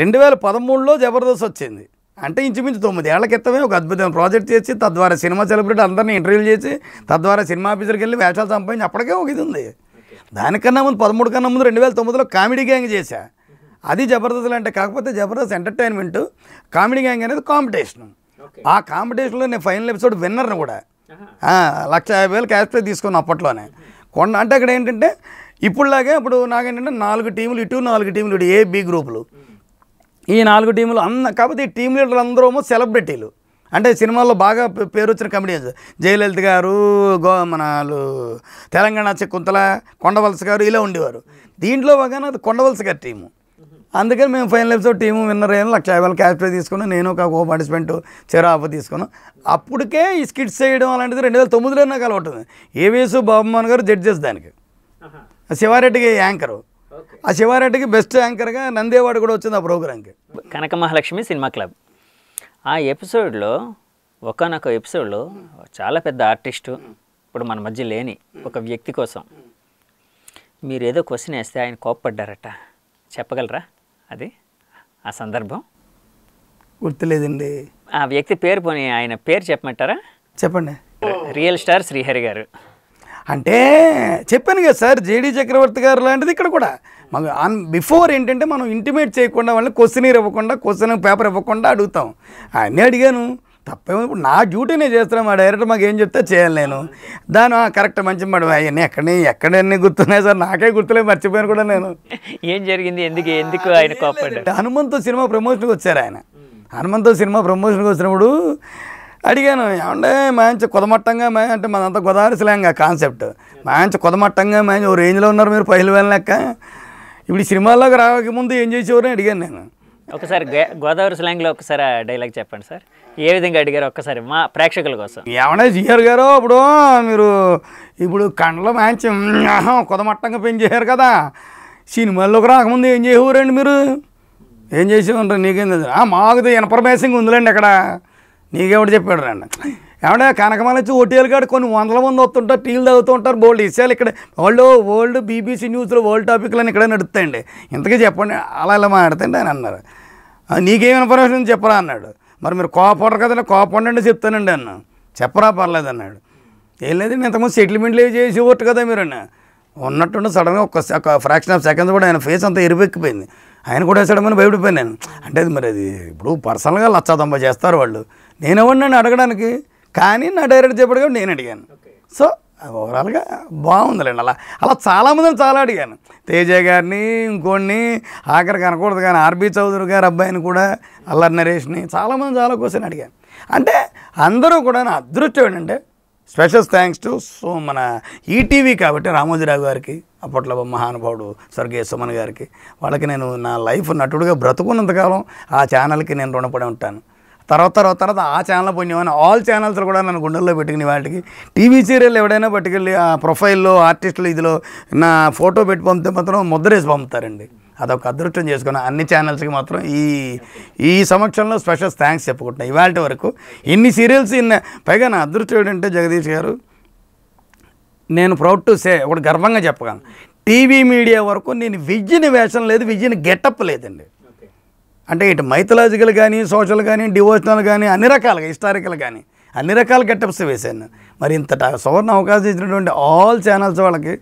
రెండు వేల పదమూడులో జబర్దస్త్ వచ్చింది అంటే ఇంచుమించు తొమ్మిదేళ్ల క్రితమే ఒక అద్భుతమైన ప్రాజెక్ట్ చేసి తద్వారా సినిమా సెలబ్రిటీ అందరినీ ఇంటర్వ్యూలు చేసి తద్వారా సినిమా ఆఫీసర్కి వెళ్ళి వేషాలు సంపాదించి అప్పటికే ఒక ఇది ఉంది దానికన్నా ముందు పదమూడు కన్నా ముందు రెండు వేల తొమ్మిదిలో కామెడీ గ్యాంగ్ చేశా అది జబర్దస్త్ అంటే కాకపోతే జబర్దస్త్ ఎంటర్టైన్మెంట్ కామెడీ గ్యాంగ్ అనేది కాంపిటీషన్ ఆ కాంపిటీషన్లో నేను ఫైనల్ ఎపిసోడ్ విన్నర్ని కూడా లక్ష యాభై వేలు క్యాష్ ప్రైజ్ తీసుకున్న అప్పట్లోనే కొండ అంటే అక్కడ ఏంటంటే ఇప్పుడులాగే ఇప్పుడు నాకేంటంటే నాలుగు టీములు ఇటు నాలుగు టీములు ఇటు ఏ బి గ్రూపులు ఈ నాలుగు టీములు అన్న కాకపోతే ఈ టీం లీడర్లు అందరూ సెలబ్రిటీలు అంటే సినిమాల్లో బాగా పేరు వచ్చిన కమెడియన్స్ జయలలిత గారు గో మన తెలంగాణ కుంతల కొండవలస గారు ఇలా ఉండేవారు దీంట్లో బాగా అది కొండవలస గారి టీము అందుకని మేము ఫైనల్ ఎపిసోడ్ టీము విన్నర్ అయిన లక్ష యాభై క్యాష్ ప్రైజ్ తీసుకున్నాం నేను ఒక కో పార్టిసిపెంట్ చెరా ఆఫర్ తీసుకున్నాం అప్పటికే ఈ స్కిట్స్ చేయడం అలాంటిది రెండు వేల తొమ్మిదిలో నాకు అలవాటు బాబు మోహన్ గారు జడ్జెస్ దానికి శివారెడ్డికి యాంకరు ఆ శివారెడ్డికి బెస్ట్ యాంకర్గా నందేవాడ కూడా వచ్చింది ఆ ప్రోగ్రాంకి కనక మహాలక్ష్మి సినిమా క్లబ్ ఆ ఎపిసోడ్లో ఒకనొక ఎపిసోడ్లో చాలా పెద్ద ఆర్టిస్టు ఇప్పుడు మన మధ్య లేని ఒక వ్యక్తి కోసం మీరు ఏదో క్వశ్చన్ వేస్తే ఆయన కోప్పడ్డారట చెప్పగలరా అది ఆ సందర్భం గుర్తులేదండి ఆ వ్యక్తి పేరు పోని ఆయన పేరు చెప్పమంటారా చెప్పండి రియల్ స్టార్ శ్రీహరి గారు అంటే చెప్పాను కదా సార్ జేడీ చక్రవర్తి గారు లాంటిది ఇక్కడ కూడా మనం ఆన్ బిఫోర్ ఏంటంటే మనం ఇంటిమేట్ చేయకుండా వాళ్ళని క్వశ్చన్ ఇవ్వకుండా క్వశ్చన్ పేపర్ ఇవ్వకుండా అడుగుతాం అన్నీ అడిగాను తప్పేమో ఇప్పుడు నా డ్యూటీ నేను చేస్తాను మా డైరెక్టర్ మాకు ఏం చెప్తే చేయాలి నేను దాని కరెక్ట్ మంచి మాట అవన్నీ ఎక్కడ ఎక్కడన్నీ గుర్తున్నాయి సార్ నాకే గుర్తులే మర్చిపోయాను కూడా నేను ఏం జరిగింది ఎందుకు ఎందుకు ఆయన హనుమంతు సినిమా ప్రమోషన్కి వచ్చారు ఆయన హనుమంతు సినిమా ప్రమోషన్కి వచ్చినప్పుడు అడిగాను ఏమంటే మంచి కుదమట్టంగా అంటే మనంత గోదావరి స్లాంగ్ కాన్సెప్ట్ మంచి కుదమట్టంగా మంచి ఓ రేంజ్లో ఉన్నారు మీరు పైలు వెళ్ళలేక ఇప్పుడు సినిమాల్లోకి రాకముందు ఏం అని అడిగాను నేను ఒకసారి గోదావరి స్లాంగ్లో ఒకసారి డైలాగ్ చెప్పండి సార్ ఏ విధంగా అడిగారు ఒక్కసారి మా ప్రేక్షకుల కోసం ఏమన్నా జిఆర్ గారు ఇప్పుడు మీరు ఇప్పుడు కండ్ల మంచి కుదమట్టంగా పెంచేశారు కదా సినిమాల్లోకి రాకముందు ఏం చేసేవారండి మీరు ఏం చేసేవారు నీకేం తెలుసు మాకు ఇన్ఫర్మేషన్ ఉందిలేండి అక్కడ నీకేమిటి చెప్పాడు రండి ఏమంటే నుంచి హోటల్ కాడు కొన్ని వందల మంది వస్తుంటారు టీలు తగ్గుతూ ఉంటారు బోల్డ్ విషయాలు ఇక్కడ వరల్డ్ వరల్డ్ బీబీసీ న్యూస్లో వరల్డ్ అని ఇక్కడ నడుస్తాయండి ఇంతకీ చెప్పండి అలా ఇలా మాట్లాడుతండి అని అన్నారు నీకేం ఇన్ఫర్మేషన్ చెప్పరా అన్నాడు మరి మీరు కోపడరు కదండి కోపడండి చెప్తానండి అన్న చెప్పరా పర్లేదు అన్నాడు ఏం లేదండి ఇంతకుముందు సెటిల్మెంట్లు ఏవి ఇవ్వట్టు కదా మీరు అన్న ఉన్నట్టుండి సడన్గా ఒక ఫ్రాక్షన్ ఆఫ్ సెకండ్స్ కూడా ఆయన ఫేస్ అంతా ఎరిపెక్కిపోయింది ఆయన కూడా సడన్గా భయపడిపోయాను అంటే మరి అది ఇప్పుడు పర్సనల్గా లచ్చా చేస్తారు వాళ్ళు నేనెవడిని నన్ను అడగడానికి కానీ నా డైరెక్ట్ చెప్పాడు కాబట్టి నేను అడిగాను సో ఓవరాల్గా బాగుందిలేండి అలా అలా చాలామందిని చాలా అడిగాను తేజ గారిని ఇంకోడిని ఆఖరికి అనకూడదు కానీ ఆర్బి చౌదరి గారు అబ్బాయిని కూడా అల్లరి నరేష్ని చాలామంది చాలా కోసం అడిగాను అంటే అందరూ కూడా నా అదృష్టం ఏంటంటే స్పెషల్ థ్యాంక్స్ టు సో మన ఈటీవీ కాబట్టి రామోజీరావు గారికి అప్పట్లో మహానుభావుడు స్వర్గీయ సుమన్ గారికి వాళ్ళకి నేను నా లైఫ్ నటుడుగా బ్రతుకున్నంతకాలం ఆ ఛానల్కి నేను రుణపడి ఉంటాను తర్వాత తర్వాత తర్వాత ఆ ఛానల్ పోయినామని ఆల్ ఛానల్స్ కూడా నన్ను గుండెల్లో పెట్టుకుని వాటికి టీవీ సీరియల్ ఎవడైనా పట్టుకెళ్ళి ఆ ప్రొఫైల్లో ఆర్టిస్టులు ఇదిలో నా ఫోటో పెట్టి పంపితే మాత్రం ముద్రేసి పంపుతారండి అదొక అదృష్టం చేసుకున్న అన్ని ఛానల్స్కి మాత్రం ఈ ఈ సమక్షంలో స్పెషల్ థ్యాంక్స్ చెప్పుకుంటున్నాను ఇవాళ వరకు ఇన్ని సీరియల్స్ ఇన్న పైగా నా అదృష్టం ఏంటంటే జగదీష్ గారు నేను ప్రౌడ్ టు సే ఒకటి గర్వంగా చెప్పగలను టీవీ మీడియా వరకు నేను విజ్ని వేషం లేదు విజ్ని గెటప్ లేదండి అంటే ఇటు మైథలాజికల్ కానీ సోషల్ కానీ డివోషనల్ కానీ అన్ని రకాలుగా హిస్టారికల్ కానీ అన్ని రకాల గెటప్స్ వేశాను మరి ఇంత సువర్ణ అవకాశం ఇచ్చినటువంటి ఆల్ ఛానల్స్ వాళ్ళకి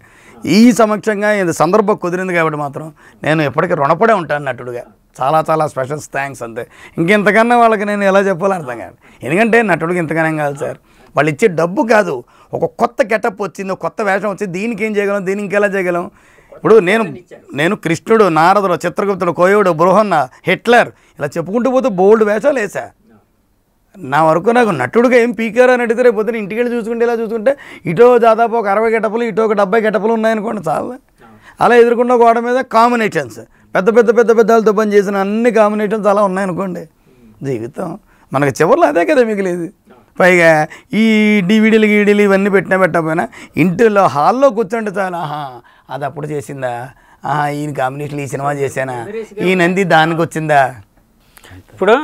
ఈ సమక్షంగా ఇది సందర్భం కుదిరింది కాబట్టి మాత్రం నేను ఎప్పటికీ రుణపడే ఉంటాను నటుడుగా చాలా చాలా స్పెషల్స్ థ్యాంక్స్ అంతే ఇంకెంతకన్నా వాళ్ళకి నేను ఎలా చెప్పాలో అర్థం కాదు ఎందుకంటే నటుడికి ఇంతకనే కాదు సార్ వాళ్ళు ఇచ్చే డబ్బు కాదు ఒక కొత్త గెటప్ వచ్చింది కొత్త వేషం వచ్చింది దీనికి ఏం చేయగలం దీనికి ఎలా చేయగలం ఇప్పుడు నేను నేను కృష్ణుడు నారదుడు చిత్రగుప్తుడు కోయుడు బృహన్న హిట్లర్ ఇలా చెప్పుకుంటూ పోతే బోల్డ్ వేషాలు వేసా నా వరకు నాకు నటుడుగా ఏం పీకారు అని అడిగితే రేపు పొద్దున ఇంటికెళ్ళి చూసుకుంటే ఇలా చూసుకుంటే ఇటో దాదాపు ఒక అరవై గెటపలు ఇటో ఒక డెబ్బై గెటపులు ఉన్నాయనుకోండి చాలు అలా ఎదుర్కొన్న గోడ మీద కాంబినేషన్స్ పెద్ద పెద్ద పెద్ద పెద్దలతో పని చేసిన అన్ని కాంబినేషన్స్ అలా ఉన్నాయనుకోండి జీవితం మనకు చివరిలో అదే కదా మిగిలేదు పైగా ఈ డివిడీలు గీడీలు ఇవన్నీ పెట్టినా పెట్టకపోయినా ఇంటిలో హాల్లో కూర్చుంటే చాలా ఆహా అది అప్పుడు చేసిందా ఈయన కాంబినేషన్ ఈ సినిమా చేశానా ఈ నంది దానికి వచ్చిందా ఇప్పుడు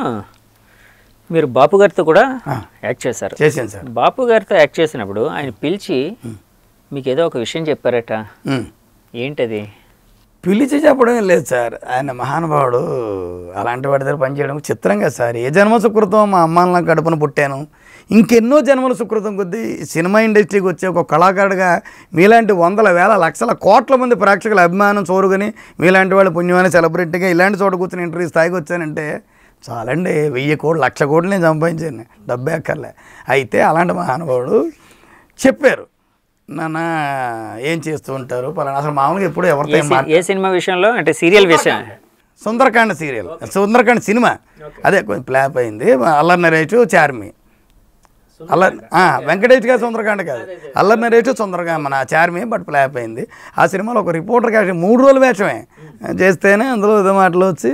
మీరు బాపు గారితో కూడా యాక్ట్ చేశారు చేశాను సార్ బాపు గారితో యాక్ట్ చేసినప్పుడు ఆయన పిలిచి మీకు ఏదో ఒక విషయం చెప్పారట ఏంటది పిలిచి చెప్పడం లేదు సార్ ఆయన మహానుభావుడు అలాంటి వాడి దగ్గర పనిచేయడం చిత్రంగా సార్ ఏ సుకృతం మా అమ్మాలను కడుపున పుట్టాను ఇంకెన్నో జన్మల సుకృతం కొద్దీ సినిమా ఇండస్ట్రీకి వచ్చే ఒక కళాకారుడిగా మీలాంటి వందల వేల లక్షల కోట్ల మంది ప్రేక్షకుల అభిమానం చూరుకొని మీలాంటి వాళ్ళు పుణ్యమైన సెలబ్రిటీగా ఇలాంటి చోట కూర్చొని ఇంటర్వ్యూ స్థాయికి వచ్చానంటే చాలండి వెయ్యి కోట్లు లక్ష కోట్లు నేను సంపాదించాను డబ్బే అక్కర్లే అయితే అలాంటి మహానుభావుడు చెప్పారు నాన్న ఏం చేస్తూ ఉంటారు పలానా అసలు మామూలుగా ఎప్పుడు ఎవరితో ఏ సినిమా విషయంలో అంటే సీరియల్ విషయం సుందరకాండ సీరియల్ సుందరకాండ సినిమా అదే కొంచెం ప్లాప్ అయింది అల్లర్ నరేచు చార్మి అల్లరి వెంకటేష్ గారు సుందరకాండ కాదు అల్లరి నరేష్ సుందరకాండ మన చార్మి బట్ ప్లే అయిపోయింది ఆ సినిమాలో ఒక రిపోర్టర్ క్యాష్ మూడు రోజులు వేషమే చేస్తేనే అందులో ఏదో మాటలు వచ్చి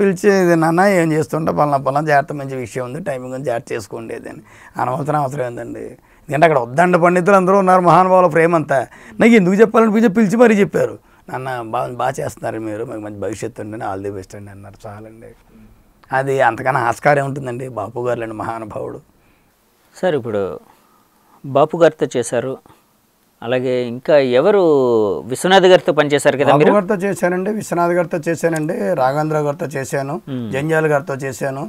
పిలిచి నాన్న ఏం చేస్తుంటే పలానా పొలం జాగ్రత్త మంచి విషయం ఉంది టైమింగ్ జాగ్రత్త చేసుకోండి అని అనవసరం అవసరం ఏందండి ఎందుకంటే అక్కడ వద్దండ పండితులు అందరూ ఉన్నారు మహానుభావుల ఫ్రేమ్ అంతా నాకు ఎందుకు చెప్పాలని పిలిచి మరీ చెప్పారు నాన్న బాగా బాగా చేస్తున్నారు మీరు మీకు మంచి భవిష్యత్తు ఉండి ఆల్ ది బెస్ట్ అండి అన్నారు చాలండి అది అంతకన్నా ఆస్కారం ఉంటుందండి బాపు గారు లేని మహానుభావుడు సార్ ఇప్పుడు బాపు గారితో చేశారు అలాగే ఇంకా ఎవరు విశ్వనాథ్ గారితో పనిచేశారు కదా మీరు గారితో చేశానండి విశ్వనాథ్ గారితో చేశానండి రాఘవేంద్ర గారితో చేశాను జంజాల్ గారితో చేశాను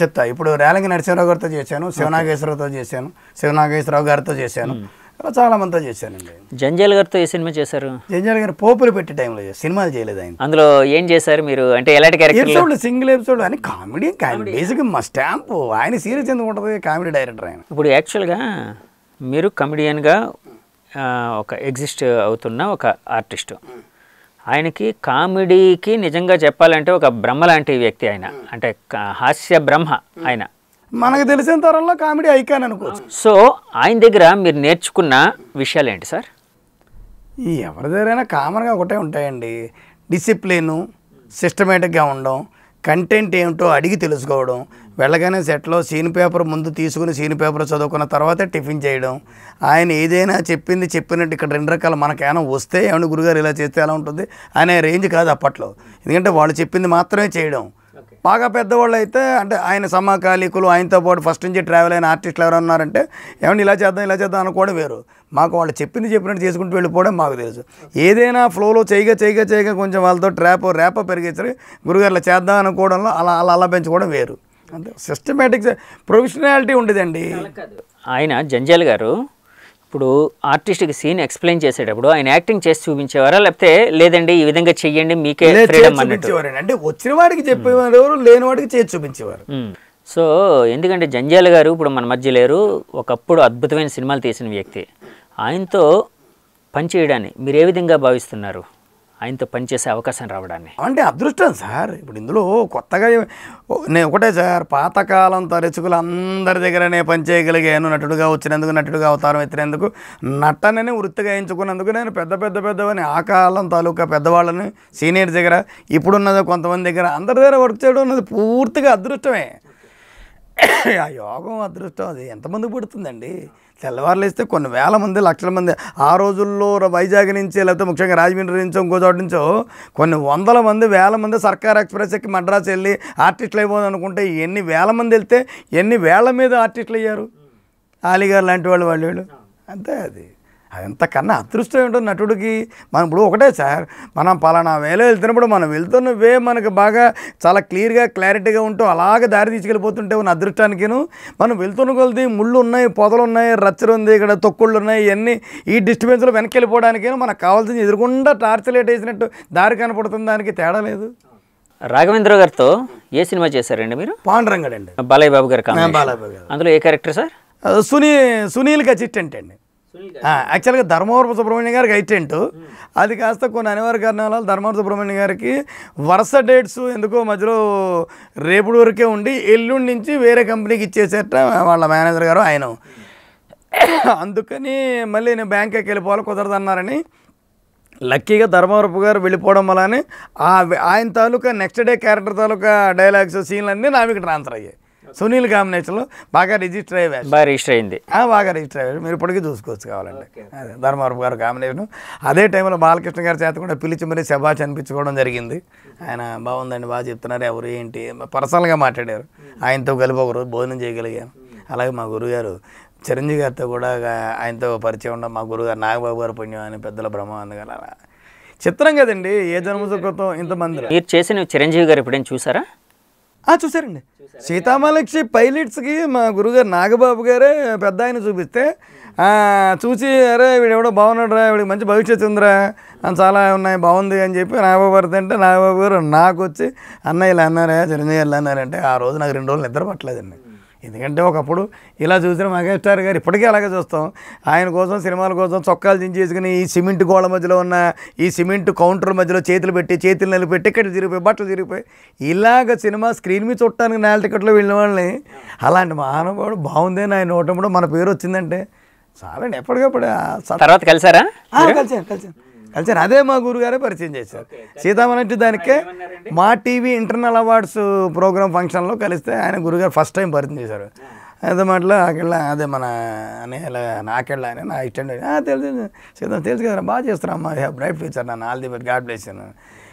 చెప్తా ఇప్పుడు రేలంగి నరసింహరావు గారితో చేశాను శివనాగేశ్వరరావుతో చేశాను శివనాగేశ్వరరావు గారితో చేశాను అలా చాలా మంది చేశానండి జంజాల్ గారితో ఏ సినిమా చేశారు జంజాల్ గారు పోపులు పెట్టే టైంలో సినిమాలు చేయలేదు ఆయన అందులో ఏం చేశారు మీరు అంటే ఎలాంటి ఎపిసోడ్ సింగిల్ ఎపిసోడ్ అని కామెడీ కామెడీ బేసిక్ మా స్టాంప్ ఆయన సీరియస్ ఎందుకు ఉంటుంది కామెడీ డైరెక్టర్ ఆయన ఇప్పుడు యాక్చువల్గా మీరు కమెడియన్గా ఒక ఎగ్జిస్ట్ అవుతున్న ఒక ఆర్టిస్ట్ ఆయనకి కామెడీకి నిజంగా చెప్పాలంటే ఒక బ్రహ్మ లాంటి వ్యక్తి ఆయన అంటే హాస్య బ్రహ్మ ఆయన మనకు తెలిసిన తరంలో కామెడీ ఐకాన్ అనుకోవచ్చు సో ఆయన దగ్గర మీరు నేర్చుకున్న విషయాలు ఏంటి సార్ ఎవరి దగ్గరైనా కామన్గా ఒకటే ఉంటాయండి డిసిప్లిను సిస్టమేటిక్గా ఉండడం కంటెంట్ ఏమిటో అడిగి తెలుసుకోవడం వెళ్ళగానే సెట్లో సీన్ పేపర్ ముందు తీసుకుని సీన్ పేపర్ చదువుకున్న తర్వాతే టిఫిన్ చేయడం ఆయన ఏదైనా చెప్పింది చెప్పినట్టు ఇక్కడ రెండు రకాల మనకేమైనా వస్తే ఏమైనా గురుగారు ఇలా చేస్తే ఎలా ఉంటుంది అనే రేంజ్ కాదు అప్పట్లో ఎందుకంటే వాళ్ళు చెప్పింది మాత్రమే చేయడం బాగా పెద్దవాళ్ళు అయితే అంటే ఆయన సమకాలీకులు ఆయనతో పాటు ఫస్ట్ నుంచి ట్రావెల్ అయిన ఆర్టిస్టులు ఎవరైనా ఉన్నారంటే ఏమన్నా ఇలా చేద్దాం ఇలా చేద్దాం అనుకోవడం వేరు మాకు వాళ్ళు చెప్పింది చెప్పినట్టు చేసుకుంటూ వెళ్ళిపోవడం మాకు తెలుసు ఏదైనా ఫ్లోలో చేయగా చేయగా చేయగా కొంచెం వాళ్ళతో ట్రాప్ ర్యాప్ పెరిగేసరి గురుగారులు చేద్దాం అనుకోవడంలో అలా అలా అలా పెంచుకోవడం వేరు అంటే సిస్టమేటిక్ ప్రొఫెషనాలిటీ ఉండేదండి ఆయన జంజాల్ గారు ఇప్పుడు ఆర్టిస్ట్కి సీన్ ఎక్స్ప్లెయిన్ చేసేటప్పుడు ఆయన యాక్టింగ్ చేసి చూపించేవారా లేకపోతే లేదండి ఈ విధంగా చెయ్యండి మీకే ఫ్రీడమ్ అన్నట్టు అంటే వచ్చిన వాడికి చెప్పేవారు లేని వాడికి చేసి చూపించేవారు సో ఎందుకంటే జంజాల గారు ఇప్పుడు మన మధ్య లేరు ఒకప్పుడు అద్భుతమైన సినిమాలు తీసిన వ్యక్తి ఆయనతో పనిచేయడాన్ని మీరు ఏ విధంగా భావిస్తున్నారు ఆయనతో పనిచేసే అవకాశం రావడాన్ని అంటే అదృష్టం సార్ ఇప్పుడు ఇందులో కొత్తగా నేను ఒకటే సార్ పాతకాలం తరచుకులు అందరి దగ్గర నేను పనిచేయగలిగాను నటుడుగా వచ్చినందుకు నటుడుగా అవతారం ఎత్తినందుకు నటనని వృత్తిగా ఎంచుకున్నందుకు నేను పెద్ద పెద్ద పెద్దవని ఆ కాలం తాలూకా పెద్దవాళ్ళని సీనియర్ దగ్గర ఇప్పుడున్నది కొంతమంది దగ్గర అందరి దగ్గర వర్క్ చేయడం ఉన్నది పూర్తిగా అదృష్టమే ఆ యోగం అదృష్టం అది ఎంతమంది పుడుతుందండి తెల్లవారులేస్తే కొన్ని వేల మంది లక్షల మంది ఆ రోజుల్లో వైజాగ్ నుంచి లేకపోతే ముఖ్యంగా రాజమండ్రి నుంచో ఇంకో చోటు నుంచో కొన్ని వందల మంది వేల మంది సర్కార్ ఎక్స్ప్రెస్ ఎక్కి మద్రాసు వెళ్ళి ఆర్టిస్టులు అయిపోదు అనుకుంటే ఎన్ని వేల మంది వెళ్తే ఎన్ని వేల మీద ఆర్టిస్టులు అయ్యారు అలీగారు లాంటి వాళ్ళు వాళ్ళు అంతే అది అదంతకన్నా అదృష్టం ఏంటో నటుడికి మనం ఇప్పుడు ఒకటే సార్ మనం పలానా వేలో వెళ్తున్నప్పుడు మనం వెళ్తున్న వే మనకు బాగా చాలా క్లియర్గా క్లారిటీగా ఉంటూ అలాగ దారి తీసుకెళ్ళిపోతుంటే ఉన్న అదృష్టానికిను మనం వెళ్తున్న కొలది ముళ్ళు ఉన్నాయి పొదలు ఉన్నాయి రచ్చలు ఉంది ఇక్కడ తొక్కుళ్ళు ఉన్నాయి ఇవన్నీ ఈ డిస్టర్బెన్స్లో వెనక్కి వెళ్ళిపోవడానికేను మనకు కావాల్సింది ఎదురుకుండా టార్చ్ లైట్ వేసినట్టు దారి కనపడుతుంది దానికి తేడా లేదు రాఘవేంద్ర గారితో ఏ సినిమా చేశారండి మీరు పాండరంగడండి బాలయ్య బాబు గారు అందులో ఏ క్యారెక్టర్ సార్ సునీ గజిట్ అంటే అండి యాక్చువల్గా ధర్మవరపు సుబ్రహ్మణ్యం గారికి ఎయిటెంట్ అది కాస్త కొన్ని అనివార్య కారణాల ధర్మవర సుబ్రహ్మణ్యం గారికి వరుస డేట్స్ ఎందుకో మధ్యలో రేపుడు వరకే ఉండి ఎల్లుండి నుంచి వేరే కంపెనీకి ఇచ్చేసేట వాళ్ళ మేనేజర్ గారు ఆయన అందుకని మళ్ళీ నేను బ్యాంక్కి వెళ్ళిపోవాలి కుదరదన్నారని లక్కీగా ధర్మవరపు గారు వెళ్ళిపోవడం వలనే ఆయన తాలూకా నెక్స్ట్ డే క్యారెక్టర్ తాలూకా డైలాగ్స్ సీన్లన్నీ నా మీకు ట్రాన్స్ఫర్ అయ్యాయి సునీల్ కాంబినేషన్లో బాగా రిజిస్టర్ అయ్యారు బాగా రిజిస్టర్ అయింది బాగా రిజిస్టర్ అయ్యారు మీరు ఇప్పటికీ చూసుకోవచ్చు కావాలండి అదే గారు కాంబినేషన్ అదే టైంలో బాలకృష్ణ గారి చేత కూడా పిలిచి మరీ శభాష్ అనిపించుకోవడం జరిగింది ఆయన బాగుందండి బాగా చెప్తున్నారు ఎవరు ఏంటి పర్సనల్గా మాట్లాడారు ఆయనతో కలిపి ఒకరోజు భోజనం చేయగలిగాను అలాగే మా గురుగారు చిరంజీవి గారితో కూడా ఆయనతో పరిచయం ఉండడం మా గురుగారు నాగబాబు గారు పుణ్యం అని పెద్దల బ్రహ్మానంద గారు చిత్రం కదండి ఏ జన్మ క్రితం ఇంతమంది మీరు చేసిన చిరంజీవి గారు ఇప్పుడేం చూసారా చూసారండి సీతామలక్షి పైలట్స్కి మా గురుగారు నాగబాబు గారే పెద్ద ఆయన చూపిస్తే చూసి అరే వీడెవడో బాగున్నాడు రా వీడికి మంచి భవిష్యత్తు ఉందిరా అని చాలా ఉన్నాయి బాగుంది అని చెప్పి నాగబాబు గారు తింటే నాగబాబు గారు నాకు వచ్చి అన్నయ్యలు అన్నారా చిరంజీవి అన్నారంటే ఆ రోజు నాకు రెండు రోజులు నిద్ర పట్టలేదండి ఎందుకంటే ఒకప్పుడు ఇలా చూసిన మెగాస్టార్ గారు ఇప్పటికీ అలాగే చూస్తాం ఆయన కోసం సినిమాల కోసం చొక్కాలు దించేసుకుని ఈ సిమెంట్ గోడ మధ్యలో ఉన్న ఈ సిమెంట్ కౌంటర్ మధ్యలో చేతులు పెట్టి చేతులు నిలిపి టికెట్లు తిరిగిపోయి బట్టలు తిరిగిపోయి ఇలాగ సినిమా స్క్రీన్ మీద చుట్టానికి నాలుగు టికెట్లో వెళ్ళిన వాళ్ళని అలాంటి మహానుభావుడు బాగుంది అని ఆయన నోటం కూడా మన పేరు వచ్చిందంటే చాలండి ఎప్పటికప్పుడు తర్వాత కలిసారా కలిసాను కలిసాను కలిసి అదే మా గురుగారే పరిచయం చేశారు సీతామనటి దానికే మా టీవీ ఇంటర్నల్ అవార్డ్స్ ప్రోగ్రామ్ ఫంక్షన్లో కలిస్తే ఆయన గురుగారు ఫస్ట్ టైం పరిచయం చేశారు అదే మాటలో అక్కడ అదే మన నేల నాకెళ్ళ అని నా ఇష్టం తెలుసు సీతం తెలుసు కదా బాగా అమ్మ హ్యాప్ బ్రైట్ ఫ్యూచర్ నన్ను all the best God bless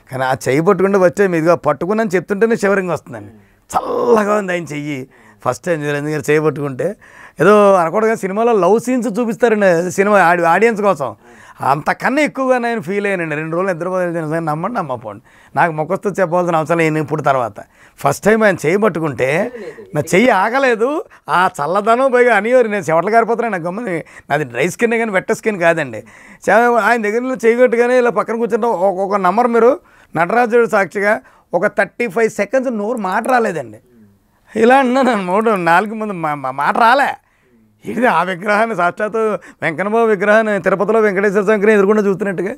కానీ ఆ చెయ్యి పట్టుకుంటే వచ్చే మీదుగా పట్టుకున్నాను చెప్తుంటేనే షివరింగ్ వస్తుందండి చల్లగా ఉంది ఆయన చెయ్యి ఫస్ట్ టైం చూడండి ఎందుకంటే చేయబట్టుకుంటే ఏదో అనకూడదు సినిమాలో లవ్ సీన్స్ చూపిస్తారండి సినిమా ఆడియన్స్ కోసం అంతకన్నా ఎక్కువగా నేను ఫీల్ అయ్యానండి రెండు రోజులు నిద్రపోతే సరే నమ్మండి నమ్మపోండి నాకు మొక్కస్తూ చెప్పవలసిన అవసరం నేను ఇప్పుడు తర్వాత ఫస్ట్ టైం ఆయన చేయి పట్టుకుంటే నా చెయ్యి ఆగలేదు ఆ చల్లదనం పైగా అనియోరి నేను చెవట్లు గారిపోతున్నాను నాకు గమ్మని నాది డ్రై స్కిన్ కానీ వెట్ట స్కిన్ కాదండి ఆయన దగ్గర చేయగట్టుగానే ఇలా పక్కన కూర్చుంటే ఒక్కొక్క నంబర్ మీరు నటరాజుడు సాక్షిగా ఒక థర్టీ ఫైవ్ సెకండ్స్ నోరు మాట రాలేదండి ఇలా నన్ను మూడు నాలుగు మంది మాట రాలే ఇది ఆ విగ్రహాన్ని సాక్షాత్తు వెంకన్నబాబు విగ్రహాన్ని తిరుపతిలో వెంకటేశ్వర స్వామిని ఎదురుకుండా చూస్తున్నట్టుగా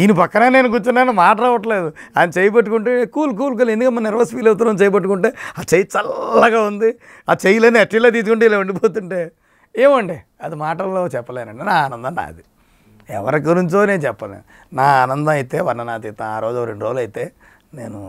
ఈయన పక్కన నేను కూర్చున్నాను మాట రావట్లేదు ఆయన చేయబట్టుకుంటే కూల్ కూల్ కూల్ ఎందుకమ్మా నర్వస్ ఫీల్ అవుతున్నాం చేయబట్టుకుంటే ఆ చేయి చల్లగా ఉంది ఆ చేయిలని అట్టిలా తీసుకుంటే ఇలా ఉండిపోతుంటే ఏమండి అది మాటల్లో చెప్పలేనండి నా ఆనందం నాది ఎవరి గురించో నేను చెప్పలేను నా ఆనందం అయితే వర్ణనాతీతం ఆ రోజు రెండు రోజులు అయితే నేను